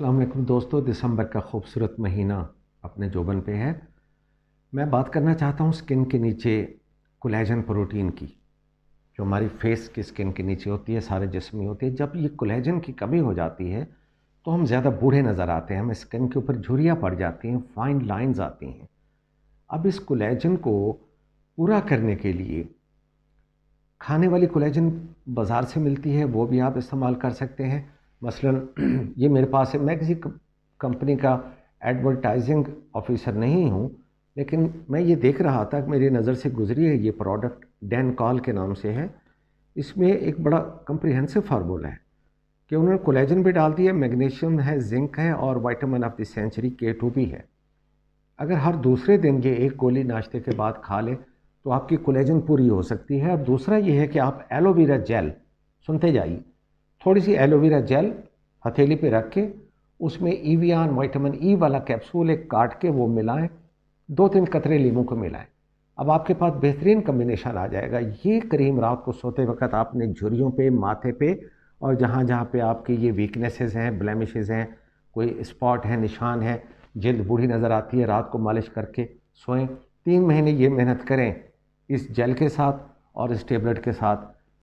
अल्लाम दोस्तों दिसंबर का खूबसूरत महीना अपने जोबन पे है मैं बात करना चाहता हूँ स्किन के नीचे कोलेजन प्रोटीन की जो हमारी फेस की स्किन के नीचे होती है सारे जिसम में होती है जब ये कोलेजन की कमी हो जाती है तो हम ज़्यादा बूढ़े नज़र आते हैं हमें स्किन के ऊपर झुरियाँ पड़ जाती हैं फाइन लाइन्स आती हैं अब इस कोलेजन को पूरा करने के लिए खाने वाली कोलेजन बाज़ार से मिलती है वो भी आप इस्तेमाल कर सकते हैं मसलन ये मेरे पास है मैं किसी कंपनी का एडवर्टाइजिंग ऑफिसर नहीं हूँ लेकिन मैं ये देख रहा था कि मेरी नज़र से गुजरी है ये प्रोडक्ट डैन कॉल के नाम से है इसमें एक बड़ा कंप्रिहेंसिव फार्मूला है कि उन्होंने कोलेजन भी डाल दिया मैग्नीशियम है जिंक है और vitamin of the century K two भी है अगर हर दूसरे दिन ये एक गोली नाश्ते के बाद खा लें तो आपकी कोलेजन पूरी हो सकती है और दूसरा ये है कि आप एलोवेरा जेल सुनते जाइए थोड़ी सी एलोवेरा जेल हथेली पे रख के उसमें ईवियान वाइटामिन ई वाला कैप्सूल एक काट के वो मिलाएं दो तीन कतरे लीमू को मिलाएं अब आपके पास बेहतरीन कम्बिनेशन आ जाएगा ये क्रीम रात को सोते वक्त आपने झुरियों पे माथे पे और जहाँ जहाँ पे आपके ये वीकनेसेस हैं ब्लैमिशेज़ हैं कोई स्पॉट है निशान है जल्द बूढ़ी नज़र आती है रात को मालिश करके सोएं तीन महीने ये मेहनत करें इस जेल के साथ और इस टेबलेट के साथ